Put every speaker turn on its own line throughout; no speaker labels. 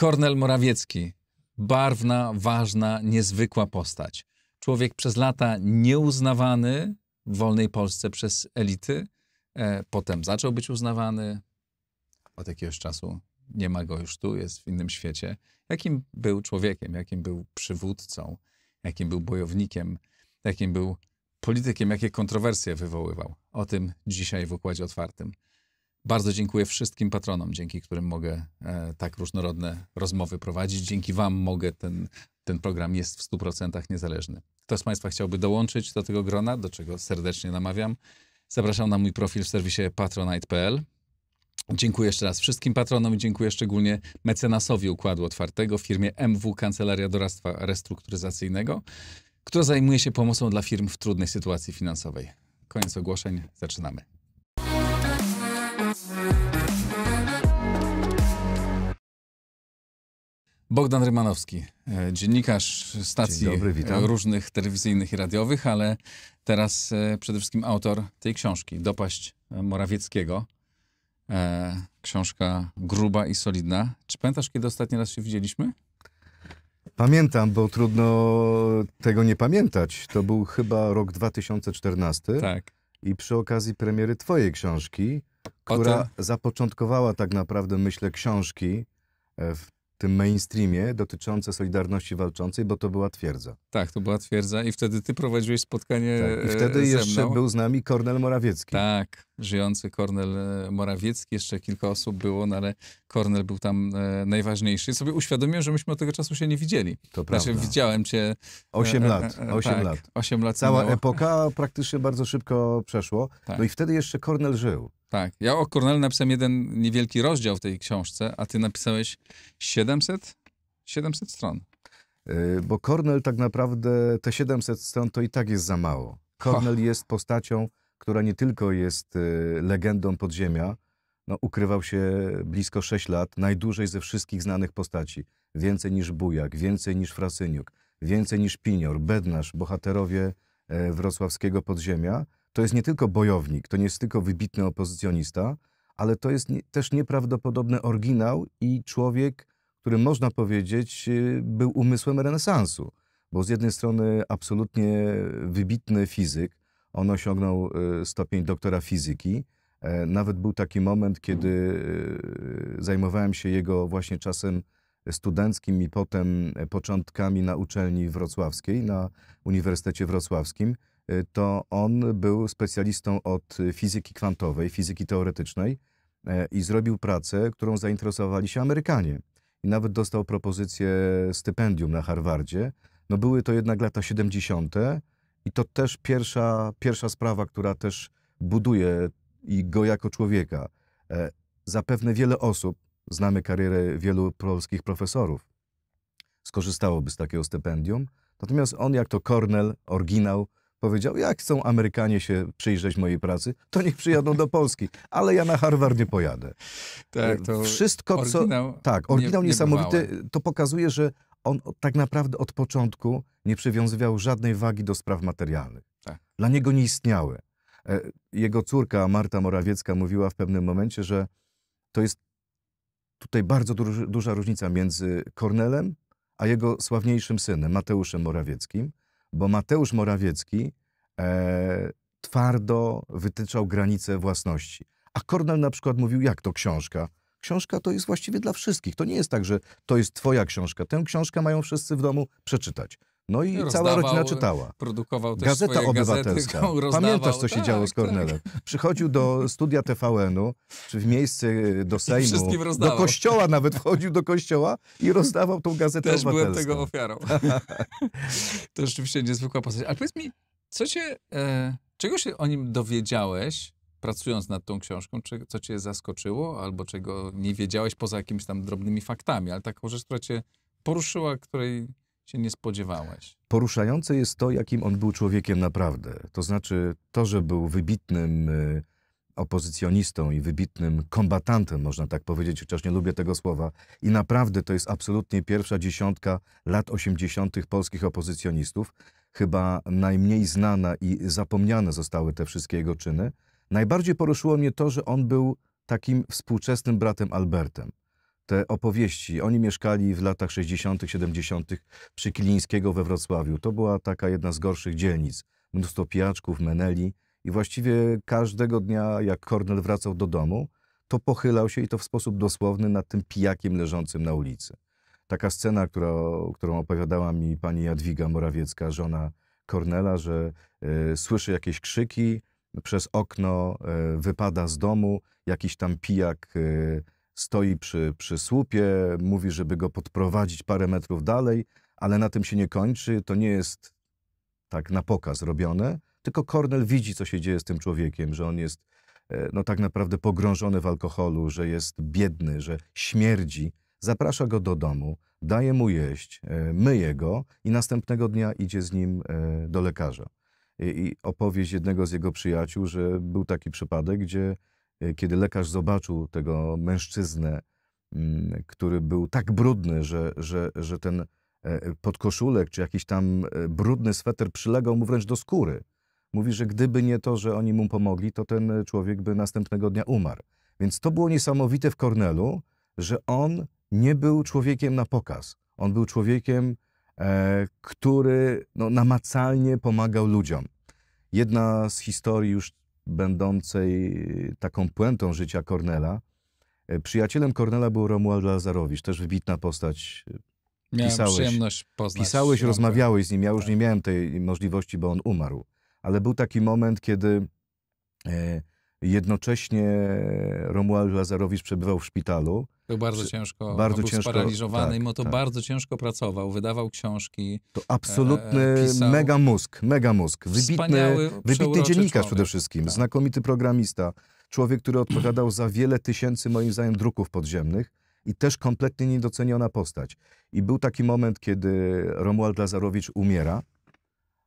Kornel Morawiecki. Barwna, ważna, niezwykła postać. Człowiek przez lata nieuznawany w wolnej Polsce przez elity. E, potem zaczął być uznawany. Od jakiegoś czasu nie ma go już tu, jest w innym świecie. Jakim był człowiekiem, jakim był przywódcą, jakim był bojownikiem, jakim był politykiem, jakie kontrowersje wywoływał. O tym dzisiaj w Układzie Otwartym. Bardzo dziękuję wszystkim patronom, dzięki którym mogę e, tak różnorodne rozmowy prowadzić. Dzięki Wam mogę ten, ten program jest w 100% niezależny. Kto z Państwa chciałby dołączyć do tego grona, do czego serdecznie namawiam, zapraszam na mój profil w serwisie patronite.pl. Dziękuję jeszcze raz wszystkim patronom i dziękuję szczególnie mecenasowi Układu Otwartego, firmie MW Kancelaria Doradztwa Restrukturyzacyjnego, która zajmuje się pomocą dla firm w trudnej sytuacji finansowej. Koniec ogłoszeń, zaczynamy. Bogdan Rymanowski, e, dziennikarz stacji dobry, e, różnych telewizyjnych i radiowych, ale teraz e, przede wszystkim autor tej książki, Dopaść Morawieckiego. Książka gruba i solidna. Czy pamiętasz, kiedy ostatni raz się widzieliśmy?
Pamiętam, bo trudno tego nie pamiętać. To był chyba rok 2014. Tak. I przy okazji premiery twojej książki, która zapoczątkowała tak naprawdę, myślę, książki w tym mainstreamie dotyczące Solidarności Walczącej, bo to była
twierdza. Tak, to była twierdza i wtedy ty prowadziłeś spotkanie tak. I e, wtedy jeszcze mną. był z nami Kornel Morawiecki. Tak, żyjący Kornel e, Morawiecki, jeszcze kilka osób było, no ale Kornel był tam e, najważniejszy. I sobie uświadomiłem, że myśmy od tego czasu się nie widzieli. To znaczy, prawda. Znaczy widziałem cię... Osiem lat, osiem tak, lat. Osiem lat. Cała
epoka praktycznie bardzo szybko przeszło. Tak. No i wtedy jeszcze Kornel żył.
Tak. Ja o Cornell napisałem jeden niewielki rozdział w tej książce, a ty napisałeś 700? 700 stron. Y, bo
Cornell tak naprawdę, te 700 stron to i tak jest za mało. Cornell jest postacią, która nie tylko jest y, legendą podziemia, no, ukrywał się blisko 6 lat, najdłużej ze wszystkich znanych postaci. Więcej niż Bujak, więcej niż Frasyniuk, więcej niż Pinior, Bednarz, bohaterowie e, wrocławskiego podziemia to jest nie tylko bojownik, to nie jest tylko wybitny opozycjonista, ale to jest nie, też nieprawdopodobny oryginał i człowiek, który można powiedzieć y, był umysłem renesansu. Bo z jednej strony absolutnie wybitny fizyk, on osiągnął y, stopień doktora fizyki. E, nawet był taki moment, kiedy y, zajmowałem się jego właśnie czasem studenckim i potem początkami na uczelni wrocławskiej, na Uniwersytecie Wrocławskim. Y, to on był specjalistą od fizyki kwantowej, fizyki teoretycznej e, i zrobił pracę, którą zainteresowali się Amerykanie. I nawet dostał propozycję stypendium na Harvardzie. No były to jednak lata 70. i to też pierwsza, pierwsza sprawa, która też buduje i go jako człowieka. E, zapewne wiele osób, znamy karierę wielu polskich profesorów, skorzystałoby z takiego stypendium. Natomiast on, jak to Cornell, oryginał, Powiedział, jak chcą Amerykanie się przyjrzeć mojej pracy, to niech przyjadą do Polski, ale ja na Harvard nie pojadę.
Tak, e, to Wszystko, oryginał co... Tak, oryginał nie, niesamowity, nie
to pokazuje, że on tak naprawdę od początku nie przywiązywał żadnej wagi do spraw materialnych. Tak. Dla niego nie istniały. E, jego córka Marta Morawiecka mówiła w pewnym momencie, że to jest tutaj bardzo duża różnica między Kornelem a jego sławniejszym synem Mateuszem Morawieckim, bo Mateusz Morawiecki e, twardo wytyczał granice własności. A Kornel na przykład mówił, jak to książka? Książka to jest właściwie dla wszystkich. To nie jest tak, że to jest twoja książka. Tę książkę mają wszyscy w domu przeczytać. No i rozdawał, cała rodzina czytała. Produkował też Gazeta Obywatelska. Gazety, Pamiętasz, co się tak, działo z tak. Kornelem. Tak. Przychodził do studia TVN-u, czy w miejsce e, do Sejmu, do kościoła nawet wchodził do kościoła i rozdawał tą Gazetę też Obywatelską. Też byłem tego ofiarą.
to rzeczywiście niezwykła postać. Ale powiedz mi, co cię, e, czego się o nim dowiedziałeś, pracując nad tą książką, czy, co cię zaskoczyło, albo czego nie wiedziałeś poza jakimiś tam drobnymi faktami, ale taką rzecz, która cię poruszyła, której się nie spodziewałeś.
Poruszające jest to, jakim on był człowiekiem naprawdę. To znaczy to, że był wybitnym y, opozycjonistą i wybitnym kombatantem, można tak powiedzieć, chociaż nie lubię tego słowa. I naprawdę to jest absolutnie pierwsza dziesiątka lat 80. polskich opozycjonistów. Chyba najmniej znana i zapomniane zostały te wszystkie jego czyny. Najbardziej poruszyło mnie to, że on był takim współczesnym bratem Albertem te opowieści. Oni mieszkali w latach 60., 70. przy Kilińskiego we Wrocławiu. To była taka jedna z gorszych dzielnic. Mnóstwo pijaczków, meneli i właściwie każdego dnia, jak Kornel wracał do domu, to pochylał się i to w sposób dosłowny nad tym pijakiem leżącym na ulicy. Taka scena, która, którą opowiadała mi pani Jadwiga Morawiecka, żona Kornela, że y, słyszy jakieś krzyki, przez okno y, wypada z domu, jakiś tam pijak y, stoi przy, przy słupie, mówi, żeby go podprowadzić parę metrów dalej, ale na tym się nie kończy. To nie jest tak na pokaz robione, tylko Kornel widzi, co się dzieje z tym człowiekiem, że on jest e, no, tak naprawdę pogrążony w alkoholu, że jest biedny, że śmierdzi. Zaprasza go do domu, daje mu jeść, e, myje go i następnego dnia idzie z nim e, do lekarza. I opowieść jednego z jego przyjaciół, że był taki przypadek, gdzie Y, kiedy lekarz zobaczył tego mężczyznę, mm, który był tak brudny, że, że, że ten e, podkoszulek czy jakiś tam e, brudny sweter przylegał mu wręcz do skóry. Mówi, że gdyby nie to, że oni mu pomogli, to ten e, człowiek by następnego dnia umarł. Więc to było niesamowite w Kornelu, że on nie był człowiekiem na pokaz. On był człowiekiem, e, który no, namacalnie pomagał ludziom. Jedna z historii, już będącej taką puentą życia Cornela. E, przyjacielem Cornela był Romuald Lazarowicz, też wybitna postać. E, miałem pisałeś, przyjemność poznać. Pisałeś, rozmawiałeś z nim. Ja już tak. nie miałem tej możliwości, bo on umarł. Ale był taki moment, kiedy e, jednocześnie Romuald Lazarowicz przebywał w szpitalu
był bardzo ciężko, bardzo był ciężko, sparaliżowany tak, to tak. bardzo ciężko pracował, wydawał książki. To absolutny e, mega
mózg, mega mózg. Wybitny, wybitny dziennikarz człowiek. przede wszystkim, tak. znakomity programista. Człowiek, który odpowiadał za wiele tysięcy, moim zdaniem, druków podziemnych i też kompletnie niedoceniona postać. I był taki moment, kiedy Romuald Lazarowicz umiera,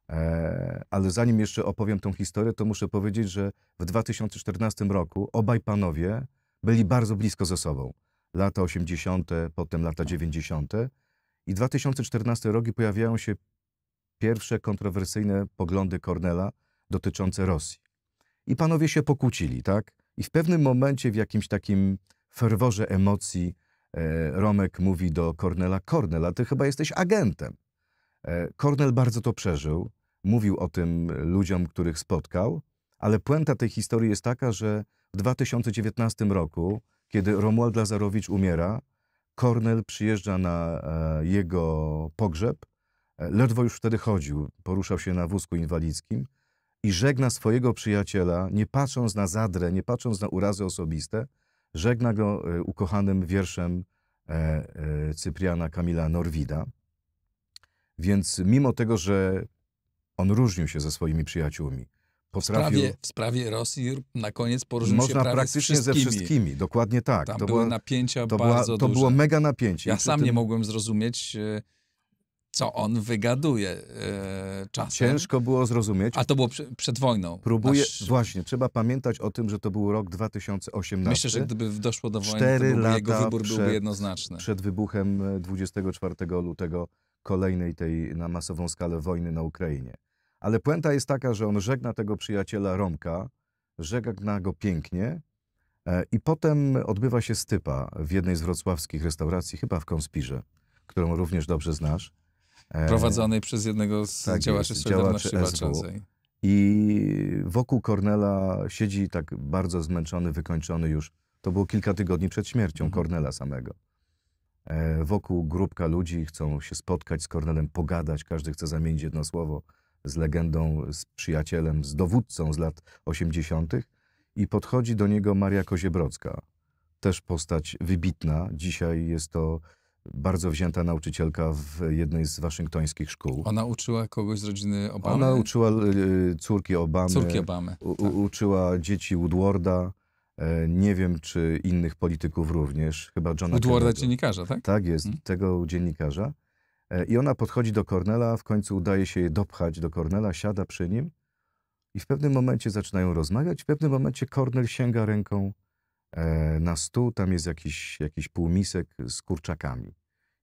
e, ale zanim jeszcze opowiem tą historię, to muszę powiedzieć, że w 2014 roku obaj panowie byli bardzo blisko ze sobą lata 80., potem lata 90. I 2014 rok pojawiają się pierwsze kontrowersyjne poglądy Cornela dotyczące Rosji. I panowie się pokłócili, tak? I w pewnym momencie, w jakimś takim ferworze emocji, e, Romek mówi do Cornela: Cornela, ty chyba jesteś agentem. Kornel Cornel bardzo to przeżył, mówił o tym ludziom, których spotkał, ale puenta tej historii jest taka, że w 2019 roku kiedy Romuald Lazarowicz umiera, Kornel przyjeżdża na e, jego pogrzeb. E, ledwo już wtedy chodził, poruszał się na wózku inwalidzkim i żegna swojego przyjaciela, nie patrząc na zadrę, nie patrząc na urazy osobiste, żegna go e, ukochanym wierszem Cypriana Kamila Norwida. Więc mimo tego, że on różnił się ze swoimi przyjaciółmi, potrafił... W sprawie, w
sprawie Rosji na koniec poróżnił Można się prawie praktycznie ze wszystkimi,
dokładnie tak. Tam to były była, napięcia to bardzo była, To duże. było mega napięcie. Ja sam tym... nie
mogłem zrozumieć, e, co on wygaduje e, czasem. Ciężko było zrozumieć. A to było przy, przed wojną. Próbuję, Nasz...
Właśnie, trzeba pamiętać o tym, że to był rok 2018. Myślę, że gdyby doszło do wojny, Cztery to lata jego wybór przed, byłby jednoznaczny. Przed wybuchem 24 e, lutego kolejnej tej na masową skalę wojny na Ukrainie. Ale puenta jest taka, że on żegna tego przyjaciela Romka, żegna go pięknie e, i potem odbywa się stypa w jednej z wrocławskich restauracji, chyba w Konspirze, którą również dobrze znasz. E, Prowadzonej
przez jednego z tak, działaczy Solidarności Walczącej.
I wokół Kornela siedzi tak bardzo zmęczony, wykończony już. To było kilka tygodni przed śmiercią mhm. Kornela mhm. samego. E, wokół grupka ludzi chcą się spotkać z Kornelem, pogadać, każdy chce zamienić jedno słowo z legendą, z przyjacielem, z dowódcą z lat 80. i podchodzi do niego Maria Koziebrocka. Też postać wybitna. Dzisiaj jest to bardzo wzięta nauczycielka w jednej z waszyngtońskich szkół. Ona
uczyła kogoś z rodziny Obamy? Ona
uczyła y, y, córki Obamy. Córki Obamy. U, tak. Uczyła dzieci Woodwarda. E, nie wiem, czy innych polityków również, chyba Johna Woodwarda Kennedy. dziennikarza, tak? Tak jest, hmm? tego dziennikarza. E, I ona podchodzi do Cornela, w końcu udaje się je dopchać do Cornela, siada przy nim i w pewnym momencie zaczynają rozmawiać. W pewnym momencie Cornel sięga ręką e, na stół, tam jest jakiś, jakiś półmisek z kurczakami.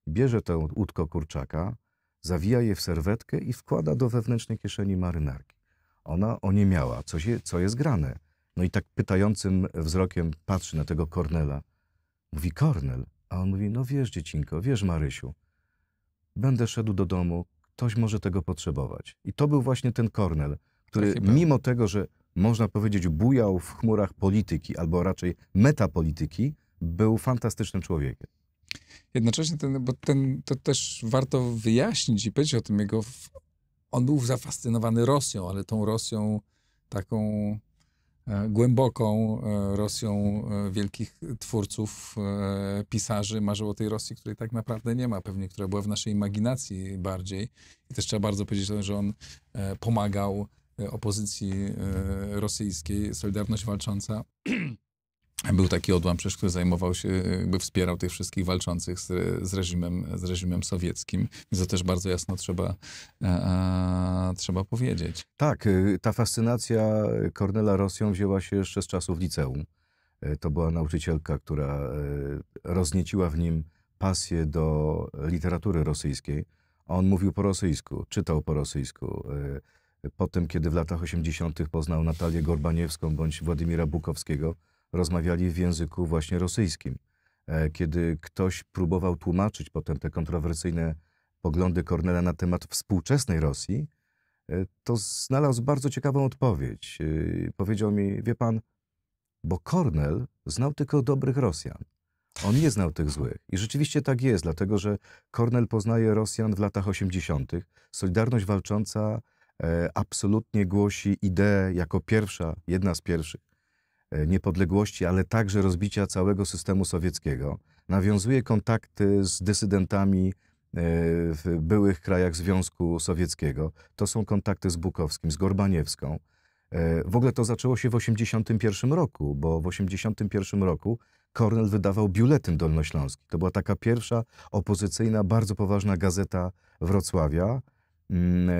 Bierze to łódko kurczaka, zawija je w serwetkę i wkłada do wewnętrznej kieszeni marynarki. Ona oniemiała, co, się, co jest grane. No i tak pytającym wzrokiem patrzy na tego Cornela. Mówi, Cornel. A on mówi, no wiesz dziecinko, wiesz Marysiu, będę szedł do domu, ktoś może tego potrzebować. I to był właśnie ten Kornel, który tak, mimo tego, że można powiedzieć bujał w chmurach polityki, albo raczej metapolityki, był fantastycznym człowiekiem.
Jednocześnie, ten, bo ten, to też warto wyjaśnić i powiedzieć o tym jego... On był zafascynowany Rosją, ale tą Rosją taką E, głęboką e, Rosją e, wielkich twórców, pisarzy. Marzył o tej Rosji, której tak naprawdę nie ma, pewnie która była w naszej imaginacji bardziej. I też trzeba bardzo powiedzieć, że on pomagał opozycji rosyjskiej, Solidarność Walcząca był taki odłam, przecież, który zajmował się, jakby wspierał tych wszystkich walczących z, z, reżimem, z reżimem sowieckim. I to też bardzo jasno trzeba, a, e, e, trzeba powiedzieć. Tak, y, ta fascynacja Kornela Rosją
wzięła się jeszcze z czasów liceum. E, to była nauczycielka, która roznieciła w nim pasję do literatury rosyjskiej. On mówił po rosyjsku, czytał po rosyjsku. Potem, kiedy w latach 80. poznał Natalię Gorbaniewską bądź Władimira Bukowskiego, rozmawiali w języku właśnie rosyjskim. E, kiedy ktoś próbował tłumaczyć potem te kontrowersyjne poglądy Kornela na temat współczesnej Rosji, e, to znalazł bardzo ciekawą odpowiedź. E, powiedział mi, wie pan, bo Kornel znał tylko dobrych Rosjan. On nie znał tych złych. I rzeczywiście tak jest, dlatego że Kornel poznaje Rosjan w latach 80. Solidarność walcząca absolutnie głosi ideę jako pierwsza, jedna z pierwszych E, niepodległości, ale także rozbicia całego systemu sowieckiego. Nawiązuje kontakty z dysydentami e, w byłych krajach Związku Sowieckiego. To są kontakty z Bukowskim, z Gorbaniewską. E, w ogóle to zaczęło się w 1981 roku, bo w 1981 roku Kornel wydawał biuletyn dolnośląski. To była taka pierwsza opozycyjna, bardzo poważna gazeta Wrocławia, Mm, e,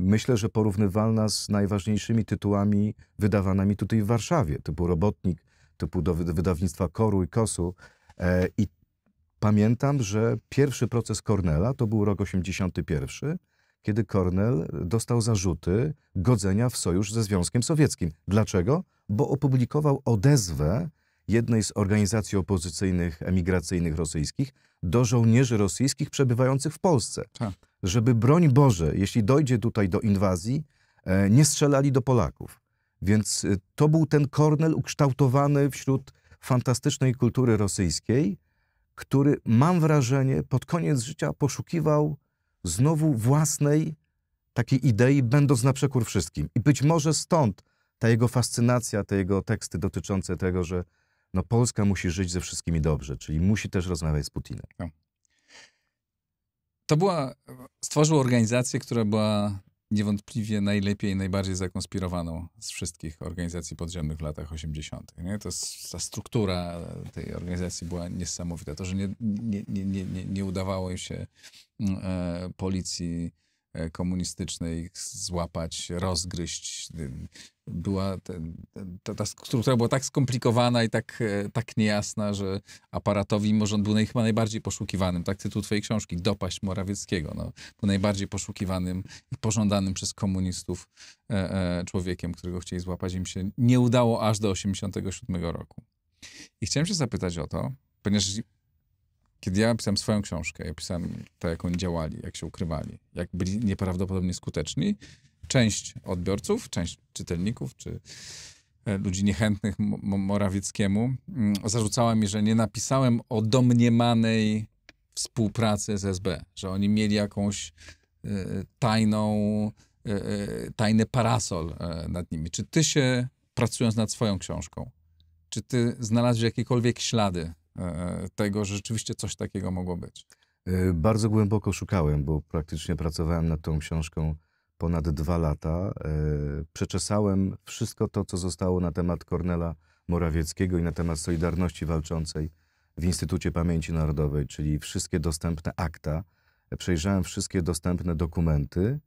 myślę, że porównywalna z najważniejszymi tytułami wydawanymi tutaj w Warszawie, typu Robotnik, typu do wydawnictwa Koru i Kosu. E, I pamiętam, że pierwszy proces Cornela to był rok 81, kiedy Cornell dostał zarzuty godzenia w sojusz ze Związkiem Sowieckim. Dlaczego? Bo opublikował odezwę jednej z organizacji opozycyjnych, emigracyjnych rosyjskich do żołnierzy rosyjskich przebywających w Polsce. Tak żeby broń Boże, jeśli dojdzie tutaj do inwazji, e, nie strzelali do Polaków. Więc e, to był ten Kornel ukształtowany wśród fantastycznej kultury rosyjskiej, który, mam wrażenie, pod koniec życia poszukiwał znowu własnej takiej idei, będąc na przekór wszystkim. I być może stąd ta jego fascynacja, te jego teksty dotyczące tego, że no Polska musi żyć ze wszystkimi dobrze, czyli musi też rozmawiać z Putinem.
No to była, stworzył organizację, która była niewątpliwie najlepiej, najbardziej zakonspirowaną z wszystkich organizacji podziemnych w latach 80. Nie? To, ta struktura tej organizacji była niesamowita. To, że nie, nie, nie, nie, nie udawało się e, policji E, komunistycznej złapać, rozgryźć. Była ta, ta, struktura była tak skomplikowana i tak, e, tak niejasna, że aparatowi mimo, że on był chyba najbardziej poszukiwanym, tak tytuł twojej książki, Dopaść Morawieckiego, no, był najbardziej poszukiwanym i pożądanym przez komunistów e, e, człowiekiem, którego chcieli złapać. Im się nie udało aż do 1987 roku. I chciałem się zapytać o to, ponieważ kiedy ja pisałem swoją książkę, ja pisałem to, tak, jak oni działali, jak się ukrywali, jak byli nieprawdopodobnie skuteczni, część odbiorców, część czytelników, czy e, ludzi niechętnych Morawieckiemu, mm, zarzucała mi, że nie napisałem o domniemanej współpracy z SB, że oni mieli jakąś e, tajną, e, tajny parasol nad nimi. Czy ty się, pracując nad swoją książką, czy ty znalazłeś jakiekolwiek ślady E, tego, że rzeczywiście coś takiego mogło być?
E, bardzo głęboko szukałem, bo praktycznie pracowałem nad tą książką ponad dwa lata. E, przeczesałem wszystko to, co zostało na temat Kornela Morawieckiego i na temat Solidarności Walczącej w Instytucie Pamięci Narodowej, czyli wszystkie dostępne akta. Przejrzałem wszystkie dostępne dokumenty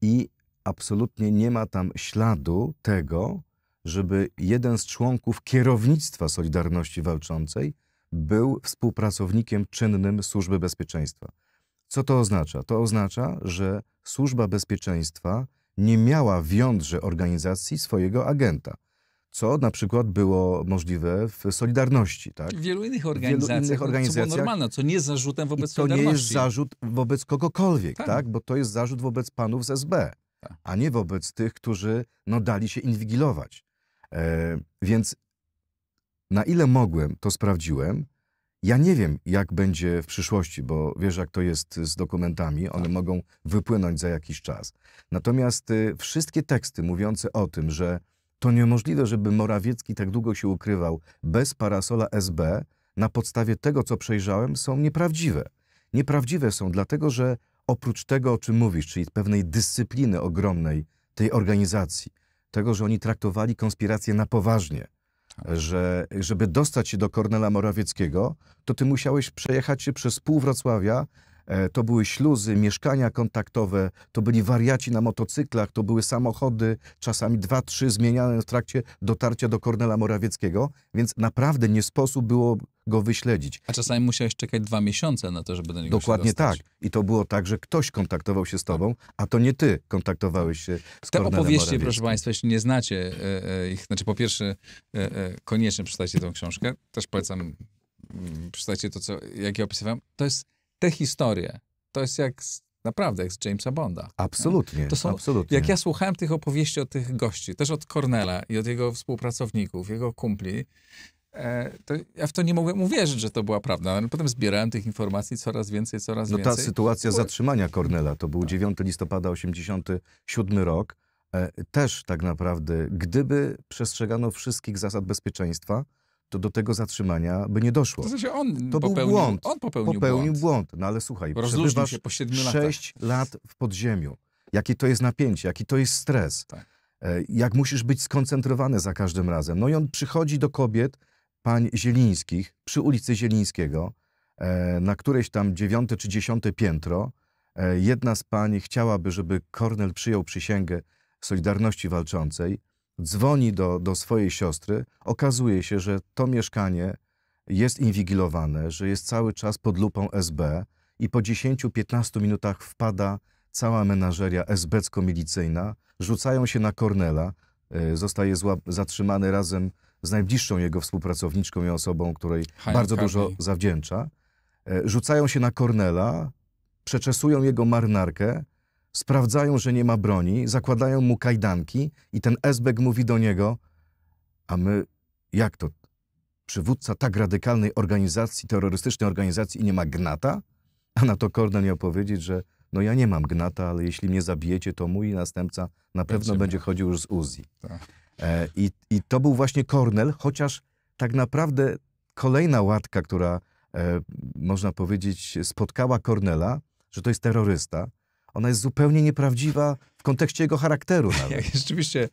i absolutnie nie ma tam śladu tego, żeby jeden z członków kierownictwa Solidarności Walczącej był współpracownikiem czynnym Służby Bezpieczeństwa. Co to oznacza? To oznacza, że Służba Bezpieczeństwa nie miała w jądrze organizacji swojego agenta co na przykład było możliwe w Solidarności. Tak? W wielu
innych organizacjach, wielu innych organizacjach. co no było normalne, co nie jest zarzutem wobec I to Solidarności. To nie jest zarzut
wobec kogokolwiek, tak. tak. bo to jest zarzut wobec panów z SB, tak. a nie wobec tych, którzy no, dali się inwigilować. E, więc na ile mogłem, to sprawdziłem. Ja nie wiem, jak będzie w przyszłości, bo wiesz, jak to jest z dokumentami, one tak. mogą wypłynąć za jakiś czas. Natomiast y, wszystkie teksty mówiące o tym, że to niemożliwe, żeby Morawiecki tak długo się ukrywał bez parasola SB, na podstawie tego, co przejrzałem, są nieprawdziwe. Nieprawdziwe są dlatego, że oprócz tego, o czym mówisz, czyli pewnej dyscypliny ogromnej tej organizacji, tego, że oni traktowali konspirację na poważnie. Tak. Że żeby dostać się do Kornela Morawieckiego, to ty musiałeś przejechać się przez pół Wrocławia, E, to były śluzy, mieszkania kontaktowe, to byli wariaci na motocyklach, to były samochody, czasami dwa, trzy zmieniane w trakcie dotarcia do Kornela Morawieckiego, więc naprawdę nie sposób było go wyśledzić.
A czasami musiałeś czekać dwa miesiące na to, żeby do niego Dokładnie tak.
I to było tak, że ktoś kontaktował się z tobą, a to nie ty kontaktowałeś się z Te opowieści, proszę
państwa, jeśli nie znacie e, e, ich, znaczy po pierwsze koniecznie przeczytajcie tę książkę, też polecam mm, przeczytajcie to, co, jak ja opisywałem. To jest te historie, to jest jak z, naprawdę jak z Jamesa Bonda. Absolutnie, to są, absolutnie. Jak ja słuchałem tych opowieści od tych gości, też od Cornela i od jego współpracowników, jego kumpli, e, to ja w to nie mogłem uwierzyć, że to była prawda. Ale potem zbierałem tych informacji coraz więcej, coraz no więcej. No ta sytuacja
zatrzymania Cornela, to był 9 tak. listopada 87 rok. E, też tak naprawdę, gdyby przestrzegano wszystkich zasad bezpieczeństwa, to do tego zatrzymania by nie doszło. on to popełnił, był błąd. On popełnił, popełnił błąd. błąd. No ale słuchaj, Rozluźnił się po 7 latach. 6 lat w podziemiu. Jakie to jest napięcie, jaki to jest stres. Tak. E, jak musisz być skoncentrowany za każdym razem. No i on przychodzi do kobiet, pań Zielińskich, przy ulicy Zielińskiego, e, na któreś tam dziewiąte czy dziesiąte piętro. E, jedna z pań chciałaby, żeby Kornel przyjął przysięgę Solidarności Walczącej dzwoni do, do swojej siostry, okazuje się, że to mieszkanie jest inwigilowane, że jest cały czas pod lupą SB i po 10-15 minutach wpada cała menażeria SB, milicyjna rzucają się na Kornela, y, zostaje zatrzymany razem z najbliższą jego współpracowniczką i osobą, której Hi, bardzo Harvey. dużo zawdzięcza. Y, rzucają się na Kornela, przeczesują jego marynarkę, Sprawdzają, że nie ma broni, zakładają mu kajdanki i ten Esbek mówi do niego, a my, jak to, przywódca tak radykalnej organizacji, terrorystycznej organizacji i nie ma gnata? A na to Kornel miał powiedzieć, że no ja nie mam gnata, ale jeśli mnie zabijecie, to mój następca na pewno będzie chodził już z Uzi. Tak. E, i, I to był właśnie Kornel, chociaż tak naprawdę kolejna łatka, która e, można powiedzieć spotkała Kornela, że to jest terrorysta, ona jest zupełnie nieprawdziwa w kontekście jego charakteru. Nawet.
Rzeczywiście,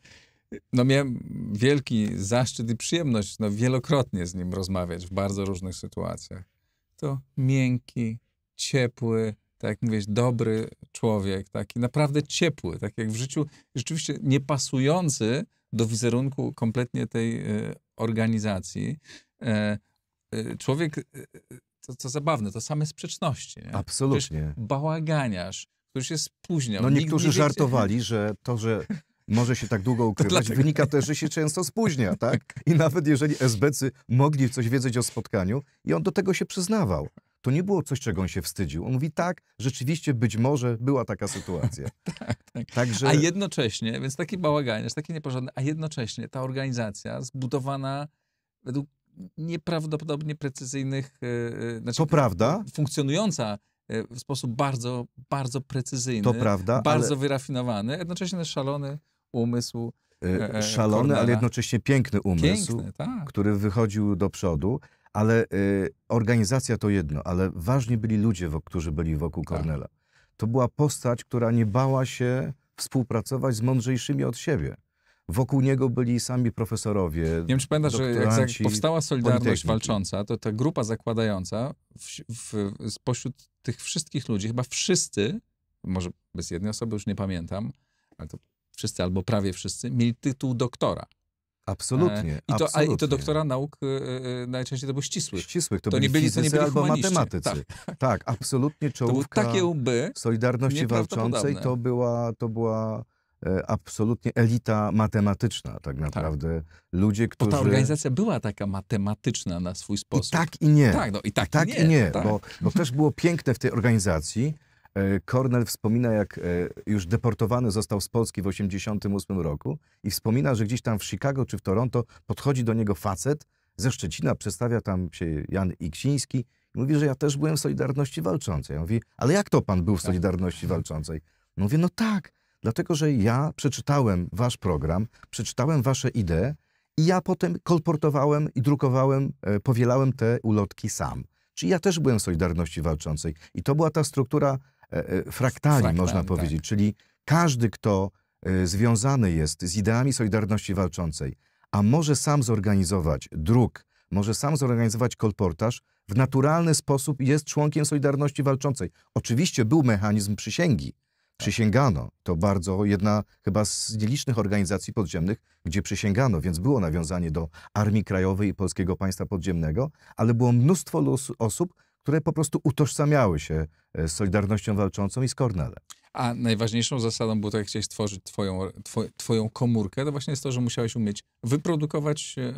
no miałem wielki zaszczyt i przyjemność no, wielokrotnie z nim rozmawiać w bardzo różnych sytuacjach. To miękki, ciepły, tak jak mówisz, dobry człowiek, taki naprawdę ciepły, tak jak w życiu, rzeczywiście niepasujący do wizerunku kompletnie tej e, organizacji. E, e, człowiek, to, to zabawne, to same sprzeczności. Nie? Absolutnie. Przecież bałaganiarz, już się spóźniał. No niektórzy żartowali,
że to, że może się tak długo ukrywać, wynika też, że się często spóźnia, tak? tak? I nawet jeżeli SBcy mogli coś wiedzieć o spotkaniu i on do tego się przyznawał. To nie było coś, czego on się wstydził. On mówi, tak, rzeczywiście być może była taka sytuacja. tak, tak. Także... A
jednocześnie, więc taki bałaganiarz, taki nieporządny, a jednocześnie ta organizacja zbudowana według nieprawdopodobnie precyzyjnych... Yy, znaczy, to prawda. Funkcjonująca E, w sposób bardzo, bardzo precyzyjny, to prawda, bardzo ale... wyrafinowany, jednocześnie no, szalony umysł. E, e, szalony, Kornela. ale
jednocześnie piękny umysł, piękny, tak. który wychodził do przodu, ale organizacja to jedno, ale ważni byli ludzie, którzy byli wokół tak. Kornela. Tak. To była postać, która nie bała się współpracować z mądrzejszymi od siebie. Wokół niego byli sami profesorowie. Nie wiem, czy pamiętasz, że jak powstała Solidarność
Walcząca, to ta grupa zakładająca w, w, spośród tych wszystkich ludzi, chyba wszyscy, może bez jednej osoby, już nie pamiętam, ale to wszyscy albo prawie wszyscy, mieli tytuł doktora. Absolutnie. E, I to, absolutnie. A, I to doktora nauk e, e, najczęściej to był ścisłych. Ścisłych, to, to byli, nie byli, to nie byli albo matematycy.
Tak. tak, absolutnie czołówka to były takie łby Solidarności Walczącej to
była, to była
E, absolutnie elita matematyczna tak, tak. naprawdę. Tak. Ludzie, którzy... Bo ta organizacja
była taka matematyczna na swój sposób. I tak i nie. Tak, no, i tak,
I, tak i nie. I nie tak. Bo, bo też było piękne w tej organizacji. Kornel e, wspomina, jak e, już deportowany został z Polski w 1988 roku i wspomina, że gdzieś tam w Chicago czy w Toronto podchodzi do niego facet ze Szczecina, przedstawia tam się Jan Iksiński i mówi, że ja też byłem w Solidarności Walczącej. On mówi, ale jak to pan był w tak. Solidarności Walczącej? No mówię, no tak, Dlatego, że ja przeczytałem wasz program, przeczytałem wasze idee i ja potem kolportowałem i drukowałem, e, powielałem te ulotki sam. Czyli ja też byłem w Solidarności Walczącej. I to była ta struktura e, e, fraktali, można tak. powiedzieć. Tak. Czyli każdy, kto związany jest z ideami Solidarności Walczącej, a może sam zorganizować druk, może sam zorganizować kolportaż, w naturalny sposób jest członkiem Solidarności Walczącej. Oczywiście był mechanizm przysięgi, Przysięgano. To bardzo jedna chyba z nielicznych organizacji podziemnych, gdzie przysięgano, więc było nawiązanie do Armii Krajowej i Polskiego Państwa Podziemnego, ale było mnóstwo osób, które po prostu utożsamiały się e, z Solidarnością Walczącą i z Kornelem.
A najważniejszą zasadą było to, jak chciałeś stworzyć twoją, twoją komórkę, to właśnie jest to, że musiałeś umieć wyprodukować e,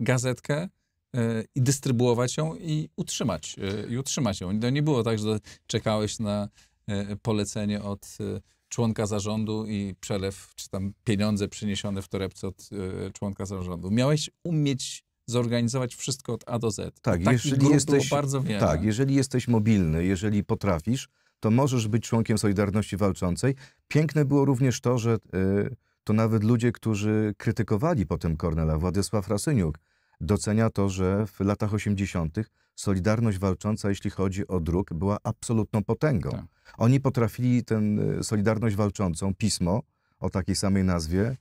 gazetkę, e, i dystrybuować ją i utrzymać, i utrzymać ją. To nie było tak, że czekałeś na E, polecenie od e, członka zarządu i przelew, czy tam pieniądze przyniesione w torebce od e, członka zarządu. Miałeś umieć zorganizować wszystko od A do Z. Tak, Takich jeżeli jesteś, bardzo wiele. Tak,
jeżeli jesteś mobilny, jeżeli potrafisz, to możesz być członkiem Solidarności Walczącej. Piękne było również to, że y, to nawet ludzie, którzy krytykowali potem Kornela, Władysław Rasyniuk, docenia to, że w latach 80. Solidarność Walcząca, jeśli chodzi o druk, była absolutną potęgą. Tak. Oni potrafili tę y, Solidarność Walczącą, pismo o takiej samej nazwie,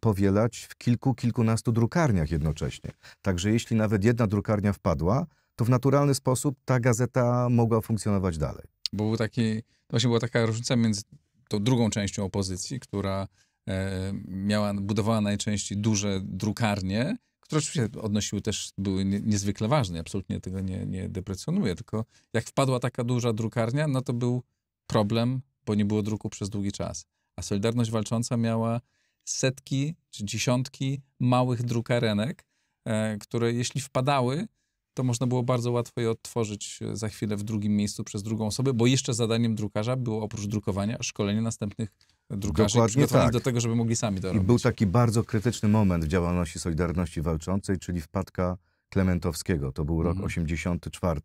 powielać w kilku, kilkunastu drukarniach jednocześnie. Także jeśli nawet jedna drukarnia wpadła, to w naturalny sposób ta gazeta mogła funkcjonować dalej.
Bo był taki, właśnie była taka różnica między tą drugą częścią opozycji, która e, miała, budowała najczęściej duże drukarnie, które oczywiście odnosiły też, były niezwykle ważne, absolutnie tego nie, nie deprecjonuję, tylko jak wpadła taka duża drukarnia, no to był problem, bo nie było druku przez długi czas. A Solidarność Walcząca miała setki czy dziesiątki małych drukarenek, e, które jeśli wpadały, to można było bardzo łatwo je odtworzyć e, za chwilę w drugim miejscu przez drugą osobę, bo jeszcze zadaniem drukarza było oprócz drukowania szkolenie następnych drukarzy przygotowani tak. do tego, żeby mogli sami to I robić. I był
taki bardzo krytyczny moment w działalności Solidarności Walczącej, czyli wpadka Klementowskiego. To był rok mhm. 84.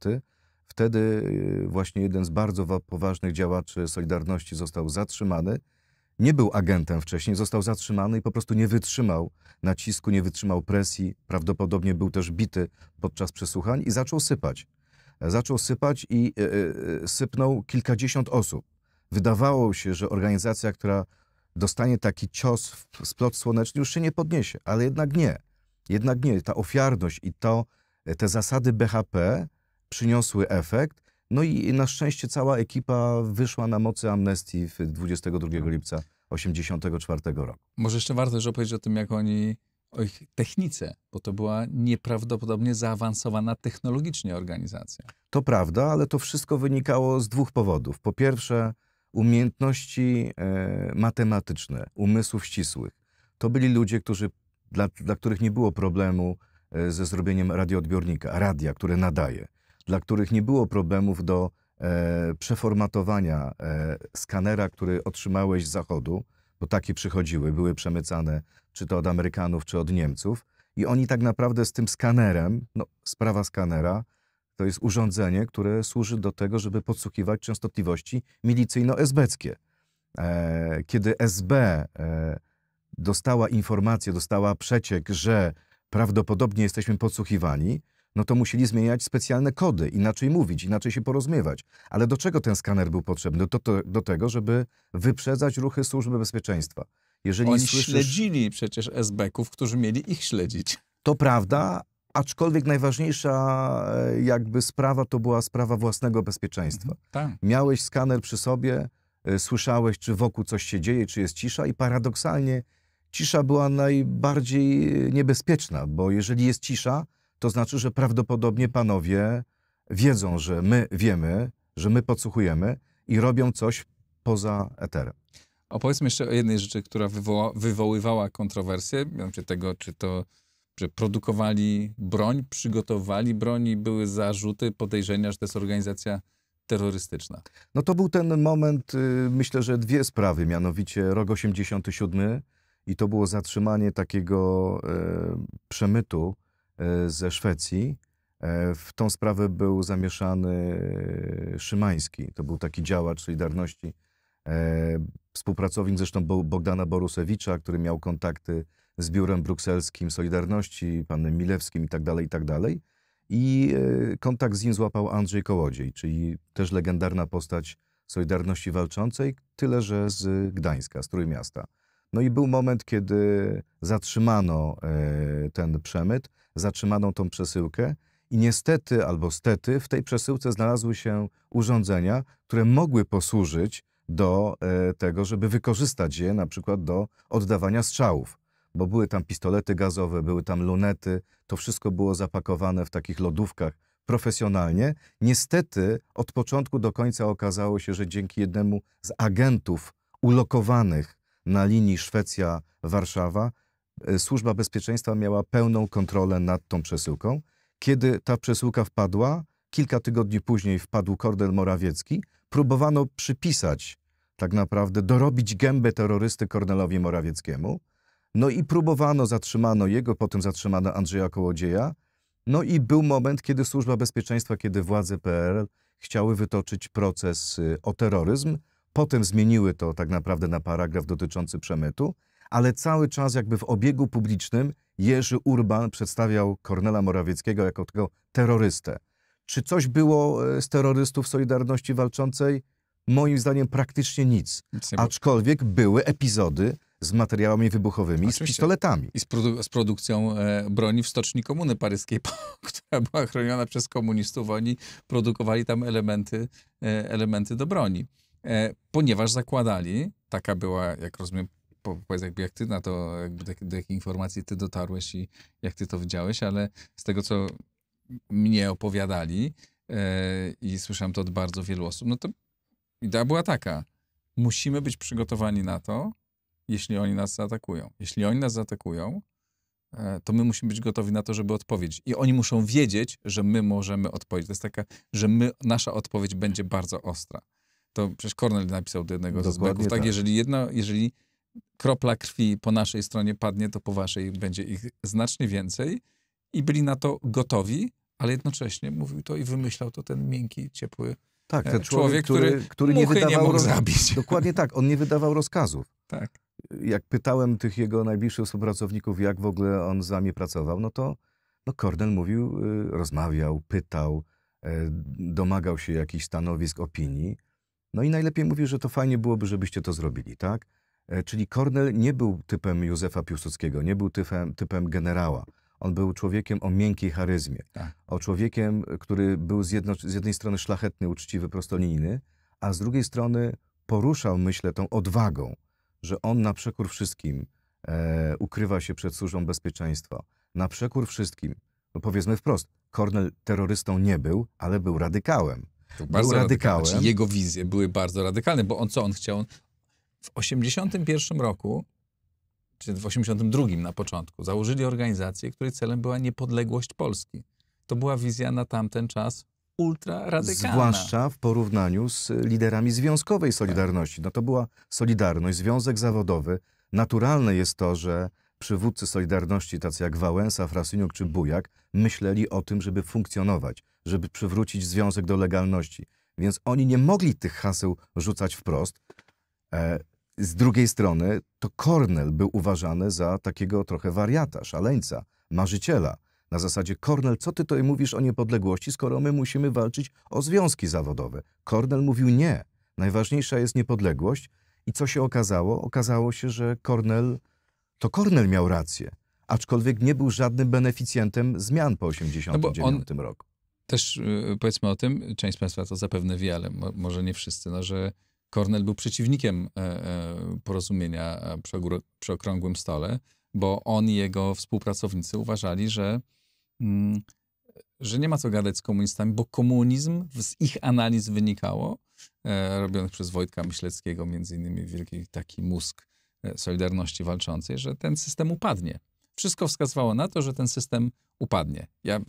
Wtedy y, właśnie jeden z bardzo poważnych działaczy Solidarności został zatrzymany. Nie był agentem wcześniej, został zatrzymany i po prostu nie wytrzymał nacisku, nie wytrzymał presji. Prawdopodobnie był też bity podczas przesłuchań i zaczął sypać. Zaczął sypać i y, y, sypnął kilkadziesiąt osób wydawało się, że organizacja, która dostanie taki cios w splot słoneczny, już się nie podniesie, ale jednak nie. Jednak nie. Ta ofiarność i to, e, te zasady BHP przyniosły efekt. No i na szczęście cała ekipa wyszła na mocy amnestii 22 mhm. lipca 1984 roku.
Może jeszcze warto już opowiedzieć o tym, jak oni, o ich technice, bo to była nieprawdopodobnie zaawansowana technologicznie organizacja.
To prawda, ale to wszystko wynikało z dwóch powodów. Po pierwsze, umiejętności e, matematyczne, umysłów ścisłych. To byli ludzie, którzy, dla, dla których nie było problemu e, ze zrobieniem radioodbiornika, radia, które nadaje, dla których nie było problemów do e, przeformatowania e, skanera, który otrzymałeś z zachodu, bo takie przychodziły, były przemycane czy to od Amerykanów, czy od Niemców. I oni tak naprawdę z tym skanerem, no, sprawa skanera, to jest urządzenie, które służy do tego, żeby podsłuchiwać częstotliwości milicyjno-esbeckie. E, kiedy SB e, dostała informację, dostała przeciek, że prawdopodobnie jesteśmy podsłuchiwani, no to musieli zmieniać specjalne kody, inaczej mówić, inaczej się porozmiewać. Ale do czego ten skaner był potrzebny? Do, do, do tego, żeby wyprzedzać ruchy służby bezpieczeństwa. Jeżeli Oni słyszysz,
śledzili przecież SB-ków, którzy mieli ich śledzić.
To prawda, Aczkolwiek najważniejsza e, jakby sprawa to była sprawa własnego bezpieczeństwa. Mhm. Tak. Miałeś skaner przy sobie, e, słyszałeś, czy wokół coś się dzieje, czy jest cisza i paradoksalnie cisza była najbardziej e, niebezpieczna, bo jeżeli jest cisza, to znaczy, że prawdopodobnie panowie wiedzą, że my wiemy, że my podsłuchujemy i robią coś poza eterem.
Opowiedzmy jeszcze o jednej rzeczy, która wywoła, wywoływała kontrowersję, mianowicie tego, czy to że produkowali broń, przygotowali broń i były zarzuty, podejrzenia, że to jest organizacja terrorystyczna.
No to był ten moment, y, myślę, że dwie sprawy, mianowicie rok 87 i to było zatrzymanie takiego e, przemytu e, ze Szwecji. E, w tą sprawę był zamieszany e, Szymański. To był taki działacz Solidarności, e, współpracownik zresztą Bogdana Borusewicza, który miał kontakty z biurem brukselskim Solidarności, panem Milewskim tak dalej I tak e, kontakt z nim złapał Andrzej Kołodziej, czyli też legendarna postać Solidarności Walczącej, tyle że z Gdańska, z Trójmiasta. No i był moment, kiedy zatrzymano e, ten przemyt, zatrzymano tą przesyłkę i niestety albo stety w tej przesyłce znalazły się urządzenia, które mogły posłużyć do e, tego, żeby wykorzystać je na przykład do oddawania strzałów bo były tam pistolety gazowe, były tam lunety, to wszystko było zapakowane w takich lodówkach profesjonalnie. Niestety od początku do końca okazało się, że dzięki jednemu z agentów ulokowanych na linii Szwecja-Warszawa e, Służba Bezpieczeństwa miała pełną kontrolę nad tą przesyłką. Kiedy ta przesyłka wpadła, kilka tygodni później wpadł kordel Morawiecki, próbowano przypisać tak naprawdę, dorobić gębę terrorysty Kornelowi Morawieckiemu. No i próbowano, zatrzymano jego, potem zatrzymano Andrzeja Kołodzieja. No i był moment, kiedy Służba Bezpieczeństwa, kiedy władze PRL chciały wytoczyć proces y, o terroryzm. Potem zmieniły to tak naprawdę na paragraf dotyczący przemytu, ale cały czas jakby w obiegu publicznym Jerzy Urban przedstawiał Kornela Morawieckiego jako tego terrorystę. Czy coś było e, z terrorystów Solidarności Walczącej? Moim zdaniem praktycznie nic. nic Aczkolwiek były epizody z materiałami wybuchowymi, z pistoletami.
I z, produ z produkcją e, broni w stoczni Komuny Paryskiej, która była chroniona przez komunistów. Oni produkowali tam elementy, e, elementy do broni. E, ponieważ zakładali, taka była, jak rozumiem, po, powiedz jakby jak ty na to, jakby do, do jakiej informacji ty dotarłeś i jak ty to widziałeś, ale z tego, co mnie opowiadali e, i słyszałem to od bardzo wielu osób, no to idea była taka. Musimy być przygotowani na to, jeśli oni nas zaatakują. Jeśli oni nas zaatakują, e, to my musimy być gotowi na to, żeby odpowiedzieć. I oni muszą wiedzieć, że my możemy odpowiedzieć. To jest taka, że my, nasza odpowiedź będzie bardzo ostra. To przecież Cornell napisał do jednego Dokładnie z zbeków, tak, tak, jeżeli jedna, jeżeli kropla krwi po naszej stronie padnie, to po waszej będzie ich znacznie więcej i byli na to gotowi, ale jednocześnie mówił to i wymyślał to ten miękki, ciepły tak, ten e, człowiek, człowiek który, który, który nie, wydawał nie mógł roz... zabić.
Dokładnie tak, on nie wydawał rozkazów. Tak jak pytałem tych jego najbliższych współpracowników, jak w ogóle on z nami pracował, no to no Kornel mówił, y, rozmawiał, pytał, e, domagał się jakichś stanowisk, opinii. No i najlepiej mówił, że to fajnie byłoby, żebyście to zrobili, tak? E, czyli Kornel nie był typem Józefa Piłsudskiego, nie był typem, typem generała. On był człowiekiem o miękkiej charyzmie. Tak. O człowiekiem, który był z, jedno, z jednej strony szlachetny, uczciwy, prostolinijny, a z drugiej strony poruszał, myślę, tą odwagą że on na przekór wszystkim e, ukrywa się przed służbą bezpieczeństwa. Na przekór wszystkim. No powiedzmy wprost, Kornel terrorystą nie był, ale był radykałem. Był, był radykałem. radykałem. Znaczy jego
wizje były bardzo radykalne, bo on co on chciał? W 81 roku, czy w 82 na początku, założyli organizację, której celem była niepodległość Polski. To była wizja na tamten czas ultraradykalna. Zwłaszcza
w porównaniu z liderami związkowej Solidarności. No to była Solidarność, związek zawodowy. Naturalne jest to, że przywódcy Solidarności, tacy jak Wałęsa, Frasyniuk czy Bujak, myśleli o tym, żeby funkcjonować, żeby przywrócić związek do legalności. Więc oni nie mogli tych haseł rzucać wprost. E, z drugiej strony to Kornel był uważany za takiego trochę wariata, szaleńca, marzyciela. Na zasadzie, Kornel, co ty to mówisz o niepodległości, skoro my musimy walczyć o związki zawodowe? Kornel mówił nie. Najważniejsza jest niepodległość. I co się okazało? Okazało się, że Kornel, to Kornel miał rację. Aczkolwiek nie był żadnym beneficjentem zmian po 1989
no roku. Też y, powiedzmy o tym, część z Państwa to zapewne wie, ale mo może nie wszyscy, no, że Kornel był przeciwnikiem e, e, porozumienia e, przy, przy okrągłym stole, bo on i jego współpracownicy uważali, że Mm, że nie ma co gadać z komunistami, bo komunizm z ich analiz wynikało, e, robionych przez Wojtka Myśleckiego, między innymi wielki taki mózg e, Solidarności Walczącej, że ten system upadnie. Wszystko wskazywało na to, że ten system upadnie. Ja mm,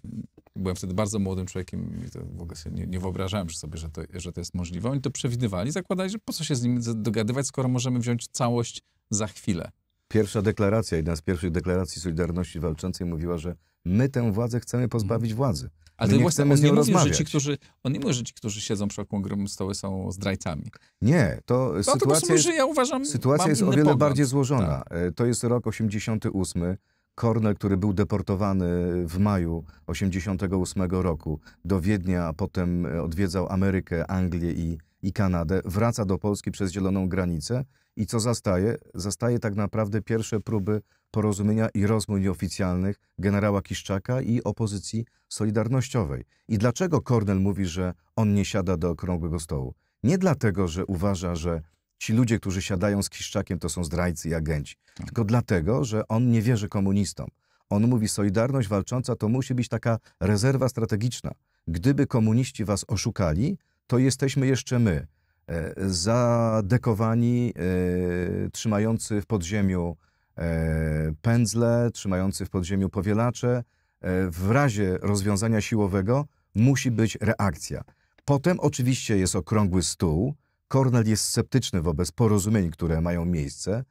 byłem wtedy bardzo młodym człowiekiem i to w ogóle sobie nie, nie wyobrażałem sobie, że to, że to jest możliwe. Oni to przewidywali, zakładali, że po co się z nim dogadywać, skoro możemy wziąć całość za chwilę
pierwsza deklaracja, jedna z pierwszych deklaracji Solidarności Walczącej mówiła, że my tę władzę chcemy pozbawić mhm. władzy. Ale my nie właśnie chcemy on z nią nie rozmawiać. Że ci,
którzy, on nie że ci, którzy siedzą przy okrągłym stole są zdrajcami.
Nie, to no, sytuacja, to jest, ja uważam, sytuacja jest o wiele pogląd. bardziej złożona. Tak. E, to jest rok 88. Kornel, który był deportowany w maju 88 roku do Wiednia, a potem odwiedzał Amerykę, Anglię i, i Kanadę, wraca do Polski przez zieloną granicę i co zastaje? Zastaje tak naprawdę pierwsze próby porozumienia i rozmów nieoficjalnych generała Kiszczaka i opozycji solidarnościowej. I dlaczego Kornel mówi, że on nie siada do okrągłego stołu? Nie dlatego, że uważa, że ci ludzie, którzy siadają z Kiszczakiem, to są zdrajcy i agenci, tak. tylko dlatego, że on nie wierzy komunistom. On mówi, Solidarność Walcząca to musi być taka rezerwa strategiczna. Gdyby komuniści was oszukali, to jesteśmy jeszcze my, e, zadekowani, e, trzymający w podziemiu e, pędzle, trzymający w podziemiu powielacze. W razie rozwiązania siłowego musi być reakcja. Potem oczywiście jest okrągły stół. Kornel jest sceptyczny wobec porozumień, które mają miejsce.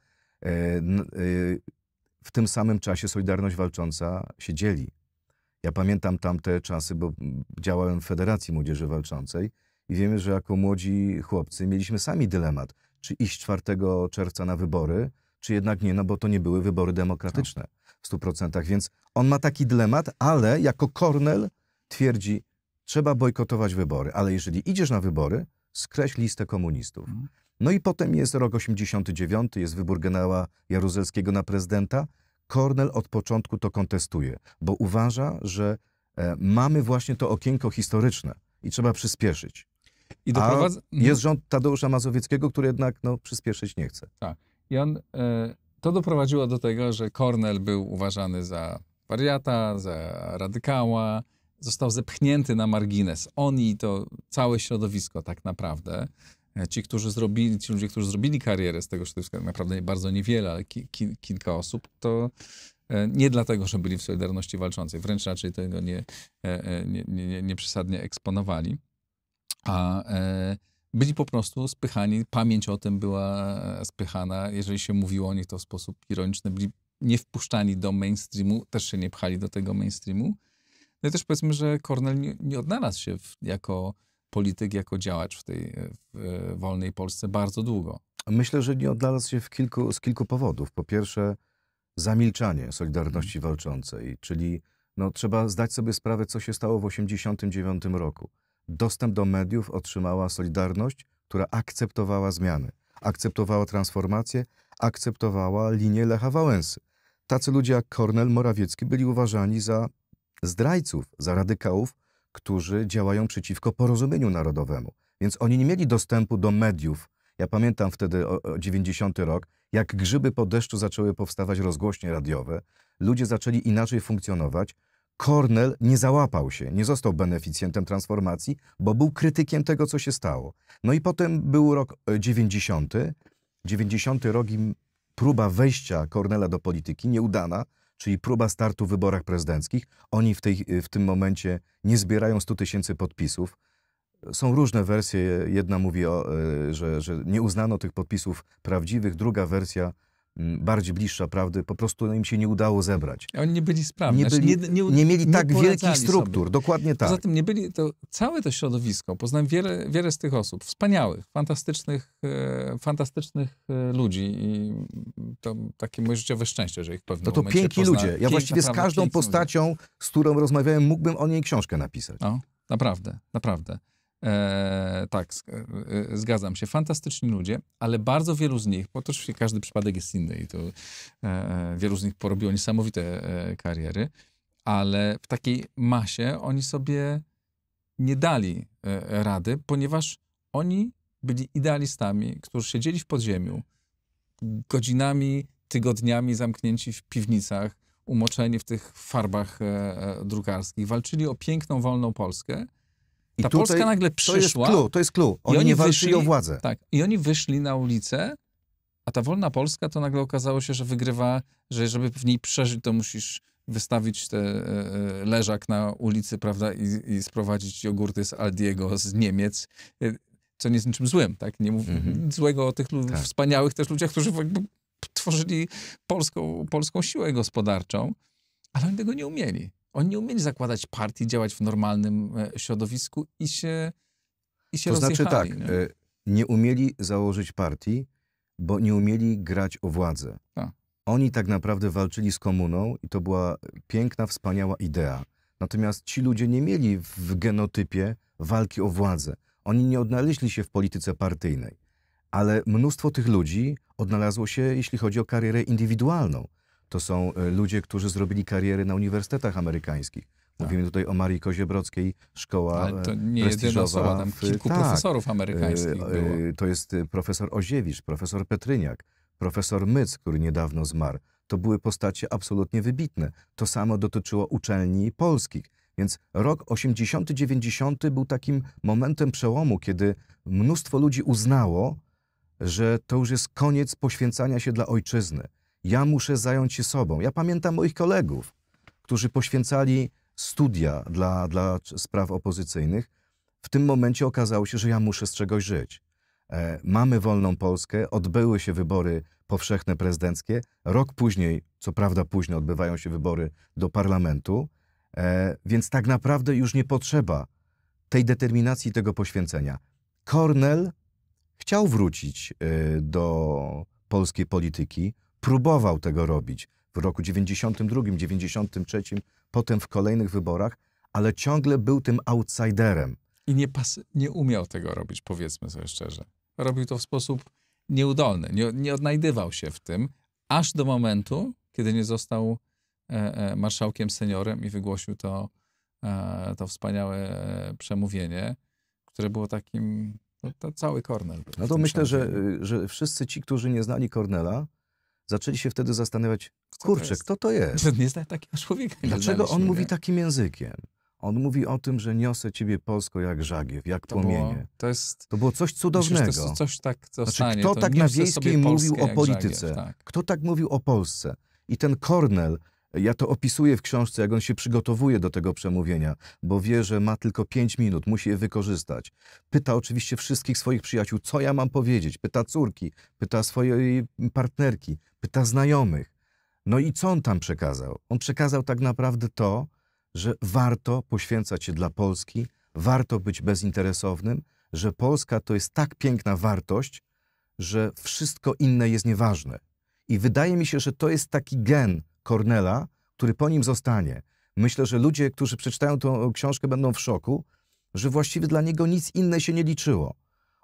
W tym samym czasie Solidarność Walcząca się dzieli. Ja pamiętam tamte czasy, bo działałem w Federacji Młodzieży Walczącej i wiemy, że jako młodzi chłopcy mieliśmy sami dylemat, czy iść 4 czerwca na wybory, czy jednak nie, no bo to nie były wybory demokratyczne w 100%. Więc on ma taki dylemat, ale jako Kornel twierdzi, trzeba bojkotować wybory, ale jeżeli idziesz na wybory, skreśl listę komunistów. Mhm. No i potem jest rok 89, jest wybór generała Jaruzelskiego na prezydenta. Kornel od początku to kontestuje, bo uważa, że e, mamy właśnie to okienko historyczne i trzeba przyspieszyć. I doprowadza... jest mhm. rząd Tadeusza Mazowieckiego, który jednak no, przyspieszyć nie
chce. Tak. I on, e, to doprowadziło do tego, że Kornel był uważany za wariata, za radykała, został zepchnięty na margines. On i to całe środowisko tak naprawdę. E, ci, którzy zrobili, ci ludzie, którzy zrobili karierę z tego środowiska, tak naprawdę bardzo niewiele, ale ki, ki, kilka osób, to e, nie dlatego, że byli w Solidarności Walczącej, wręcz raczej tego nie, nie, nie, nie przesadnie eksponowali a e, byli po prostu spychani, pamięć o tym była e, spychana, jeżeli się mówiło o nich to w sposób ironiczny, byli nie wpuszczani do mainstreamu, też się nie pchali do tego mainstreamu. No i też powiedzmy, że Cornell nie, nie odnalazł się w, jako polityk, jako działacz w tej w e, wolnej Polsce bardzo długo. Myślę, że
nie odnalazł się kilku, z kilku powodów. Po pierwsze, zamilczanie Solidarności mhm. Walczącej, czyli no, trzeba zdać sobie sprawę, co się stało w 1989 roku dostęp do mediów otrzymała Solidarność, która akceptowała zmiany, akceptowała transformację, akceptowała linię Lecha Wałęsy. Tacy ludzie jak Kornel Morawiecki byli uważani za zdrajców, za radykałów, którzy działają przeciwko porozumieniu narodowemu. Więc oni nie mieli dostępu do mediów. Ja pamiętam wtedy o, o 90 rok, jak grzyby po deszczu zaczęły powstawać rozgłośnie radiowe, ludzie zaczęli inaczej funkcjonować. Cornell nie załapał się, nie został beneficjentem transformacji, bo był krytykiem tego, co się stało. No i potem był rok 90. E, 90 rok próba wejścia Cornella do polityki, nieudana, czyli próba startu w wyborach prezydenckich. Oni w, tej, w tym momencie nie zbierają 100 tysięcy podpisów. Są różne wersje. Jedna mówi, o, e, że, że nie uznano tych podpisów prawdziwych, druga wersja bardziej bliższa prawdy, po prostu no, im się nie udało zebrać.
Oni nie byli sprawni. Nie, znaczy byli, nie, nie, nie mieli tak wielkich struktur, sobie. dokładnie tak. Poza tym nie byli, to całe to środowisko, poznałem wiele, wiele z tych osób, wspaniałych, fantastycznych, e, fantastycznych e, ludzi i to takie moje życiowe szczęście, że ich pewnie no To to piękni ludzie. Ja właściwie z każdą postacią,
z którą rozmawiałem, mógłbym o niej książkę napisać. No,
naprawdę, naprawdę. E, tak, e, e, zgadzam się. Fantastyczni ludzie, ale bardzo wielu z nich, bo to oczywiście każdy przypadek jest inny i to e, e, wielu z nich porobiło niesamowite e, kariery, ale w takiej masie oni sobie nie dali rady, ponieważ oni byli idealistami, którzy siedzieli w podziemiu godzinami, tygodniami zamknięci w piwnicach, umoczeni w tych farbach drukarskich, walczyli o piękną, wolną Polskę i Ta tutaj, Polska nagle przyszła. To jest clue, Oni, oni nie walczyli wyszli, o władzę. Tak, i oni wyszli na ulicę, a ta wolna Polska to nagle okazało się, że wygrywa, że żeby w niej przeżyć, to musisz wystawić te, e, e leżak na ulicy, prawda, i, i sprowadzić jogurty z Aldiego, z Niemiec e, co nie jest niczym złym, tak? Nie mów mm -hmm. złego o tych lud- tak. wspaniałych też ludziach, którzy tworzyli polską, polską siłę gospodarczą, ale oni tego nie umieli oni nie umieli zakładać partii, działać w normalnym e, środowisku i się i się To znaczy tak, nie? E,
nie? umieli założyć partii, bo nie umieli grać o władzę. A. Tak. Oni tak naprawdę walczyli z komuną i to była piękna, wspaniała idea. Natomiast ci ludzie nie mieli w genotypie walki o władzę. Oni nie odnaleźli się w polityce partyjnej. Ale mnóstwo tych ludzi odnalazło się, jeśli chodzi o karierę indywidualną. To są e, ludzie, którzy zrobili kariery na uniwersytetach amerykańskich. Tak. Mówimy tak. tutaj o Marii Koziebrockiej, szkoła Ale to nie jedyna osoba, tam kilku tak. profesorów amerykańskich e, e, było. To jest profesor Oziewicz, profesor Petryniak, profesor Myc, który niedawno zmarł. To były postacie absolutnie wybitne. To samo dotyczyło uczelni polskich. Więc rok 80-90 był takim momentem przełomu, kiedy mnóstwo ludzi uznało, że to już jest koniec poświęcania się dla ojczyzny. Ja muszę zająć się sobą. Ja pamiętam moich kolegów, którzy poświęcali studia dla, dla spraw opozycyjnych. W tym momencie okazało się, że ja muszę z czegoś żyć. E, mamy wolną Polskę, odbyły się wybory powszechne prezydenckie. Rok później, co prawda później, odbywają się wybory do parlamentu, e, więc tak naprawdę już nie potrzeba tej determinacji, tego poświęcenia. Kornel chciał wrócić e, do polskiej polityki próbował tego robić w roku 92, 93, potem w kolejnych wyborach, ale ciągle był tym outsiderem.
I nie, nie umiał tego robić, powiedzmy sobie szczerze. Robił to w sposób nieudolny, nie, nie odnajdywał się w tym, aż do momentu, kiedy nie został e, e, marszałkiem seniorem i wygłosił to, e, to wspaniałe e, przemówienie, które było takim, no, to cały Kornel. No to myślę, że,
y, że wszyscy ci, którzy nie znali Kornela, zaczęli się wtedy zastanawiać, kurczę, kto to jest? to
Nie zna takiego człowieka. Dlaczego on mówi
takim językiem? On mówi o tym, że niosę ciebie Polsko jak żagiew, jak to płomienie. Było, to, jest, to było coś cudownego. Myślisz, to jest coś tak, co znaczy, stanie, kto tak na wiejskiej mówił o polityce? Żagiew, tak. Kto tak mówił o Polsce? I ten Kornel ja to opisuję w książce, jak on się przygotowuje do tego przemówienia, bo wie, że ma tylko pięć minut, musi je wykorzystać. Pyta oczywiście wszystkich swoich przyjaciół, co ja mam powiedzieć. Pyta córki, pyta swojej partnerki, pyta znajomych. No i co on tam przekazał? On przekazał tak naprawdę to, że warto poświęcać się dla Polski, warto być bezinteresownym, że Polska to jest tak piękna wartość, że wszystko inne jest nieważne. I wydaje mi się, że to jest taki gen, Cornela, który po nim zostanie. Myślę, że ludzie, którzy przeczytają tę książkę, będą w szoku, że właściwie dla niego nic inne się nie liczyło.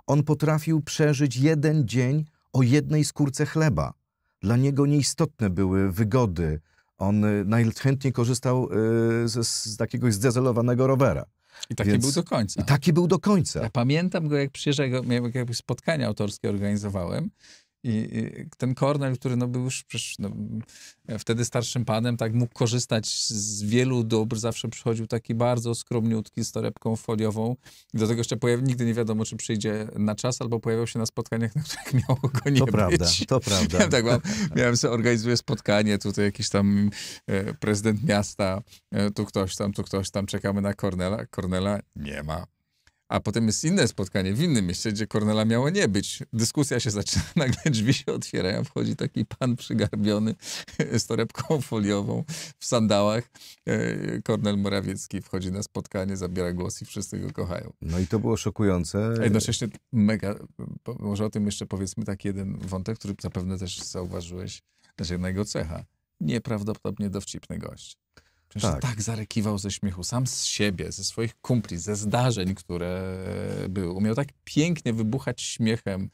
On potrafił przeżyć jeden dzień o jednej skórce chleba. Dla niego nieistotne były wygody. On y, najchętniej korzystał y, z, z takiego zdezelowanego rowera. I taki Więc... był do końca. I taki był do
końca. Ja pamiętam go, jak przyjeżdżał, jak spotkania autorskie organizowałem i ten Kornel, który no był już przecież, no, wtedy starszym panem, tak mógł korzystać z wielu dóbr, zawsze przychodził taki bardzo skromniutki z torebką foliową. I do tego jeszcze pojawi, nigdy nie wiadomo, czy przyjdzie na czas, albo pojawiał się na spotkaniach, na których miało go nie to być. Prawda, to prawda. Ja tak mam, miałem sobie, organizuję spotkanie, tutaj jakiś tam e, prezydent miasta, e, tu ktoś tam, tu ktoś tam, czekamy na Kornela. Kornela nie ma. A potem jest inne spotkanie w innym mieście, gdzie Kornela miało nie być. Dyskusja się zaczyna, nagle drzwi się otwierają, wchodzi taki pan przygarbiony z torebką foliową w sandałach. E, Kornel Morawiecki wchodzi na spotkanie, zabiera głos i wszyscy go kochają. No i to
było szokujące. A jednocześnie
mega, może o tym jeszcze powiedzmy taki jeden wątek, który zapewne też zauważyłeś, znaczy jego cecha. Nieprawdopodobnie dowcipny gość. Przecież tak. tak zarekiwał ze śmiechu sam z siebie, ze swoich kumpli, ze zdarzeń, które były. Umiał tak pięknie wybuchać śmiechem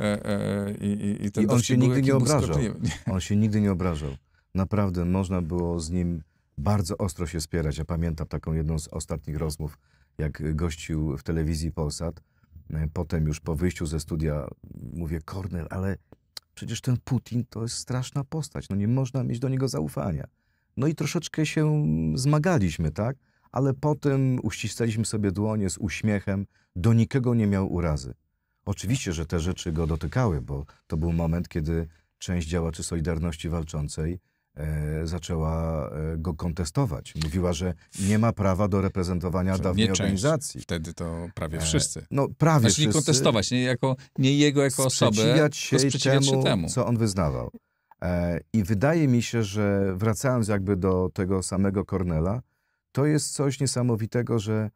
e, e, i, i, ten I on się nigdy nie obrażał. Nie.
On się nigdy nie obrażał. Naprawdę można było z nim bardzo ostro się spierać. Ja pamiętam taką jedną z ostatnich rozmów, jak gościł w telewizji Polsat. E, potem już po wyjściu ze studia mówię, Kornel, ale przecież ten Putin to jest straszna postać. No nie można mieć do niego zaufania. No i troszeczkę się zmagaliśmy, tak? Ale potem uściskaliśmy sobie dłonie z uśmiechem, do nikogo nie miał urazy. Oczywiście, że te rzeczy go dotykały, bo to był moment, kiedy część działaczy Solidarności Walczącej e, zaczęła e, go kontestować. Mówiła, że nie ma prawa do reprezentowania że dawnej organizacji.
Wtedy to prawie e, wszyscy. E, no prawie znaczy, wszyscy. nie kontestować, nie, jako, nie jego jako osobę, się, sprzeciwiać temu, się temu, co
on wyznawał. E, I wydaje mi się, że wracając jakby do tego samego Cornela, to jest coś niesamowitego, że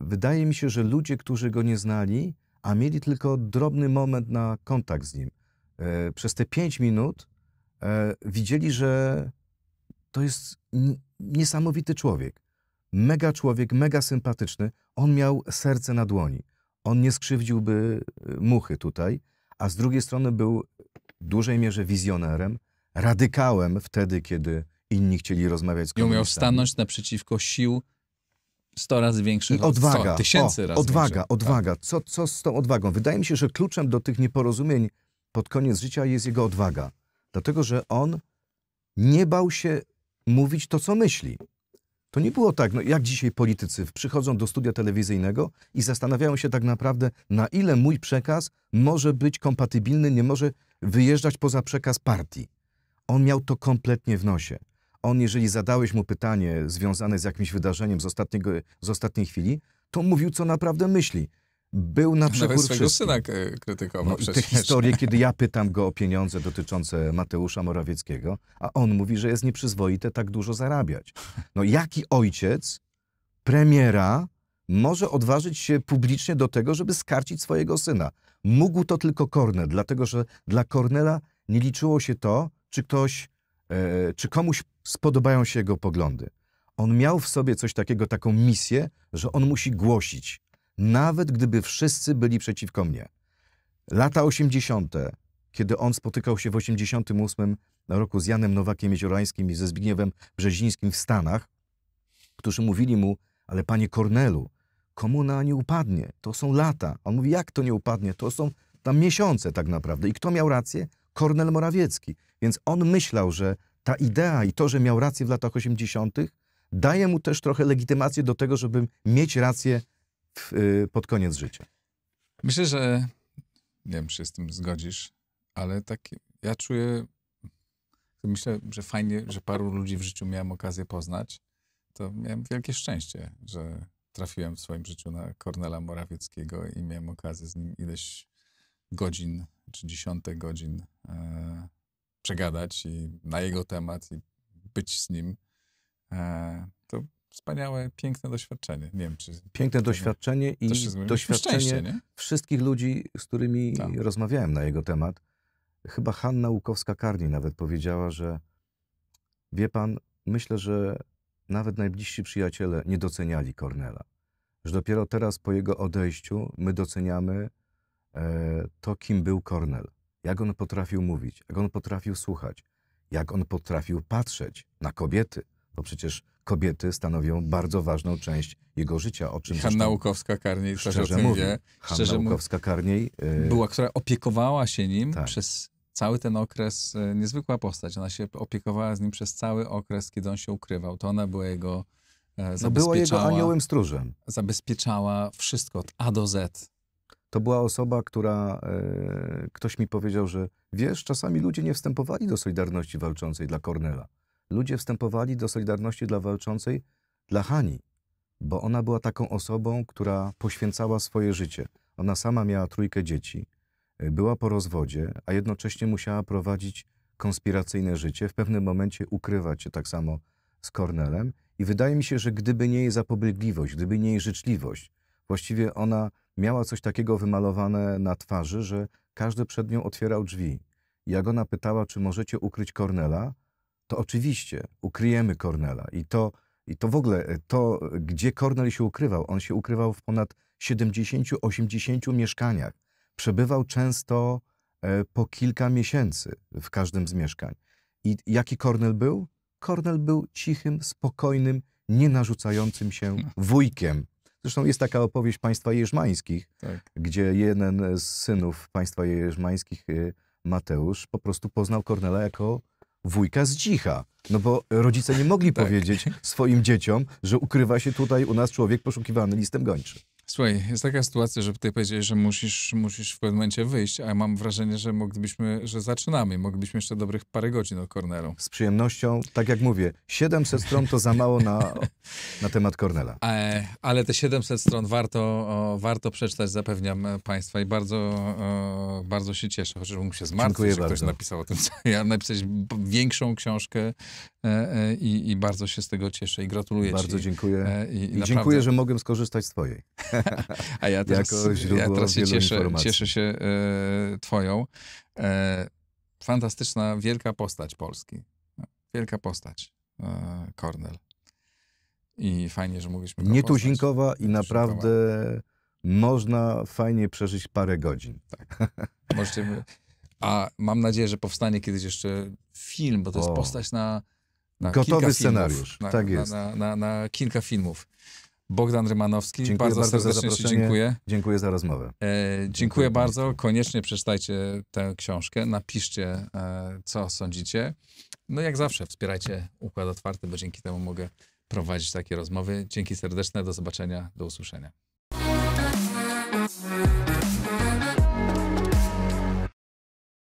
wydaje mi się, że ludzie, którzy go nie znali, a mieli tylko drobny moment na kontakt z nim, e, przez te pięć minut e, widzieli, że to jest niesamowity człowiek. Mega człowiek, mega sympatyczny. On miał serce na dłoni. On nie skrzywdziłby muchy tutaj, a z drugiej strony był dużej mierze wizjonerem, radykałem wtedy, kiedy inni chcieli rozmawiać z komunistami. I umiał stanąć
naprzeciwko sił 100 razy większych, I odwaga, 100, tysięcy o, razy Odwaga,
większych. odwaga. Tak. Co, co z tą odwagą? Wydaje mi się, że kluczem do tych nieporozumień pod koniec życia jest jego odwaga. Dlatego, że on nie bał się mówić to, co myśli. To nie było tak, no jak dzisiaj politycy przychodzą do studia telewizyjnego i zastanawiają się tak naprawdę, na ile mój przekaz może być kompatybilny, nie może wyjeżdżać poza przekaz partii. On miał to kompletnie w nosie. On, jeżeli zadałeś mu pytanie związane z jakimś wydarzeniem z, ostatniego, z ostatniej chwili, to mówił, co naprawdę myśli. Był na przykład. Nawet swojego syna e, krytykował no, przecież. Te historie, kiedy ja pytam go o pieniądze dotyczące Mateusza Morawieckiego, a on mówi, że jest nieprzyzwoite tak dużo zarabiać. No jaki ojciec premiera może odważyć się publicznie do tego, żeby skarcić swojego syna? Mógł to tylko Kornel, dlatego że dla Kornela nie liczyło się to, czy ktoś, e, czy komuś spodobają się jego poglądy. On miał w sobie coś takiego, taką misję, że on musi głosić, nawet gdyby wszyscy byli przeciwko mnie. Lata 80., kiedy on spotykał się w 88 roku z Janem Nowakiem Jeziorańskim i ze Zbigniewem Brzezińskim w Stanach, którzy mówili mu, ale panie Kornelu, komuna nie upadnie, to są lata. On mówi, jak to nie upadnie, to są tam miesiące tak naprawdę. I kto miał rację? Kornel Morawiecki. Więc on myślał, że ta idea i to, że miał rację w latach 80., daje mu też trochę legitymację do tego, żeby mieć rację w, y, pod koniec życia.
Myślę, że nie wiem, czy się z tym zgodzisz, ale tak ja czuję, myślę, że fajnie, że paru ludzi w życiu miałem okazję poznać. To miałem wielkie szczęście, że trafiłem w swoim życiu na Kornela Morawieckiego i miałem okazję z nim ileś godzin czy dziesiątek godzin e, przegadać i na jego temat i być z nim. E, to wspaniałe, piękne doświadczenie. Nie wiem, czy... Piękne doświadczenie i doświadczenie
wszystkich ludzi, z którymi tak. rozmawiałem na jego temat. Chyba Hanna Łukowska-Karni nawet powiedziała, że wie pan, myślę, że nawet najbliżsi przyjaciele nie doceniali Cornela. Że dopiero teraz po jego odejściu my doceniamy e, to, kim był Cornel. Jak on potrafił mówić, jak on potrafił słuchać, jak on potrafił patrzeć na kobiety. Bo przecież kobiety stanowią bardzo ważną część jego życia. O czym Hanna Łukowska-Karniej, szczerze, mówiąc, Hanna Łukowska-Karniej. E, Była,
która opiekowała się nim tak. przez cały ten okres, e, niezwykła postać, ona się opiekowała z nim przez cały okres, kiedy on się ukrywał. To ona była jego e, no była jego aniołem stróżem. Zabezpieczała wszystko od
A do Z. To była osoba, która. E, ktoś mi powiedział, że wiesz, czasami ludzie nie wstępowali do Solidarności Walczącej dla Kornela. Ludzie wstępowali do Solidarności dla Walczącej dla Hani, bo ona była taką osobą, która poświęcała swoje życie. Ona sama miała trójkę dzieci była po rozwodzie, a jednocześnie musiała prowadzić konspiracyjne życie, w pewnym momencie ukrywać się tak samo z Kornelem. I wydaje mi się, że gdyby nie jej zapobiegliwość, gdyby nie jej życzliwość, właściwie ona miała coś takiego wymalowane na twarzy, że każdy przed nią otwierał drzwi. Jak ona pytała, czy możecie ukryć Kornela, to oczywiście ukryjemy Kornela. I to, I to w ogóle, e, to gdzie Kornel się ukrywał, on się ukrywał w ponad 70-80 mieszkaniach przebywał często e, po kilka miesięcy w każdym z mieszkań. I jaki Kornel był? Kornel był cichym, spokojnym, nienarzucającym się wujkiem. Zresztą jest taka opowieść państwa jerzmańskich, tak. gdzie jeden z synów państwa jerzmańskich, e, Mateusz, po prostu poznał Kornela jako wujka z dzicha. No bo rodzice nie mogli tak. powiedzieć swoim dzieciom, że ukrywa się tutaj u nas człowiek poszukiwany listem gończy.
Słuchaj, jest taka sytuacja, że ty powiedziałeś, że musisz, musisz w pewnym momencie wyjść, a mam wrażenie, że moglibyśmy, że zaczynamy. Moglibyśmy jeszcze dobrych parę godzin o Cornelu. Z
przyjemnością, tak jak mówię, 700 stron to za mało na, na temat Cornela.
E, ale te 700 stron warto, warto przeczytać, zapewniam e, Państwa i bardzo, bardzo się cieszę, chociaż mógł się zmartwić, że bardzo. ktoś napisał o tym, co ja napisać większą książkę e, i, i, bardzo się z tego cieszę i gratuluję bardzo Ci. Bardzo dziękuję. I, i, i naprawdę... dziękuję, że
mogłem skorzystać z Twojej.
A ja teraz, ja teraz się cieszę, cieszę się e, twoją. E, fantastyczna, wielka postać Polski. No, wielka postać, e, Kornel. I fajnie, że mogliśmy Nietuzinkowa i naprawdę
można fajnie przeżyć parę godzin. Tak.
Możecie... A mam nadzieję, że powstanie kiedyś jeszcze film, bo to jest postać na, na Gotowy scenariusz, filmów, na, tak jest. Na, na, na kilka filmów. Bogdan Rymanowski. Dziękuję bardzo, bardzo serdecznie Ci dziękuję. Dziękuję za rozmowę. E, dziękuję, dziękuję, bardzo. Państwu. Koniecznie przeczytajcie tę książkę. Napiszcie, e, co sądzicie. No jak zawsze, wspierajcie Układ Otwarty, bo dzięki temu mogę prowadzić takie rozmowy. Dzięki serdeczne, do zobaczenia, do usłyszenia.